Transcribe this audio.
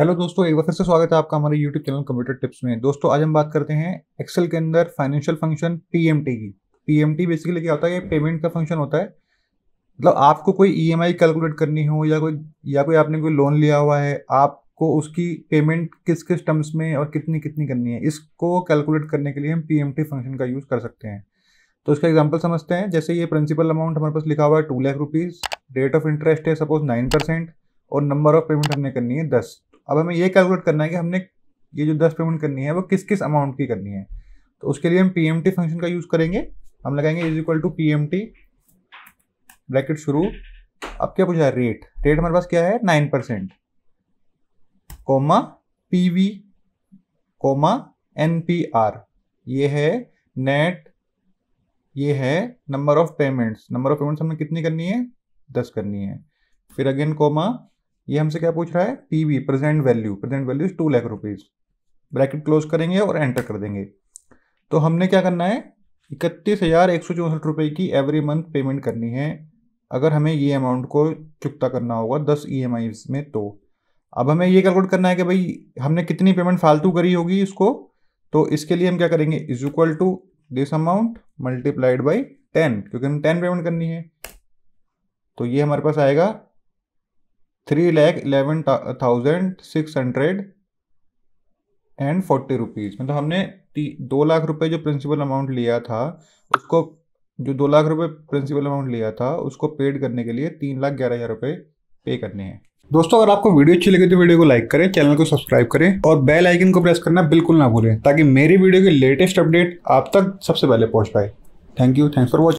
hello दोस्तों एक बार फिर से स्वागत है आपका हमारे यूट्यूब चैनल कंप्यूटर टिप्स में दोस्तों आज हम बात करते हैं एक्सेल के अंदर फाइनेंशियल फंक्शन पीएमटी की पीएमटी बेसिकली क्या होता है ये पेमेंट का फंक्शन होता है मतलब आपको कोई ईएमआई e कैलकुलेट करनी हो या कोई या कोई आपने कोई लोन लिया हुआ है आपको उसकी पेमेंट किस किस टर्म्स में और कितनी कितनी करनी है इसको कैलकुलेट करने के लिए हम पी फंक्शन का यूज़ कर सकते हैं तो उसका एग्जाम्पल समझते हैं जैसे ये प्रिंसिपल अमाउंट हमारे पास लिखा हुआ है two lakh rupees rate of interest है सपोज नाइन परसेंट और नंबर ऑफ पेमेंट हमने करनी है दस अब हमें ये कैलकुलेट करना है कि हमने ये जो दस पेमेंट करनी है वो किस किस अमाउंट की करनी है तो उसके लिए हम पी फंक्शन का यूज़ करेंगे हम लगाएंगे is equal to P bracket शुरू अब क्या पूछा है रेट रेट हमारे पास क्या है nine percent comma P V comma N P R ये है नेट ये है number of payments number of payments हमने कितनी करनी है दस करनी है फिर अगेन कोमा ये हमसे क्या पूछ रहा है PV present value present value is two lakh rupees bracket close करेंगे और एंटर कर देंगे तो हमने क्या करना है इकतीस हजार एक सौ चौंसठ रुपए की एवरी मंथ पेमेंट करनी है अगर हमें ये अमाउंट को चुकता करना होगा दस ई e एम में तो अब हमें ये कैलकुलेट करना है कि भाई हमने कितनी पेमेंट फालतू करी होगी इसको तो इसके लिए हम क्या करेंगे is equal to this amount multiplied by ten क्योंकि हमें टेन पेमेंट करनी है तो ये हमारे पास आएगा three lakh eleven thousand six hundred and forty rupees मतलब हमने दो लाख रुपए जो प्रिंसिपल अमाउंट लिया था उसको जो दो लाख रुपए प्रिंसिपल अमाउंट लिया था उसको पेड करने के लिए तीन लाख ग्यारह हज़ार रुपये पे करने हैं दोस्तों अगर आपको वीडियो अच्छी लगी तो वीडियो को लाइक करें चैनल को सब्सक्राइब करें और बेल आइकन को प्रेस करना बिल्कुल ना भूलें ताकि मेरी वीडियो के लेटेस्ट अपडेट आप तक सबसे पहले पहुंच पाए thank you thanks for watching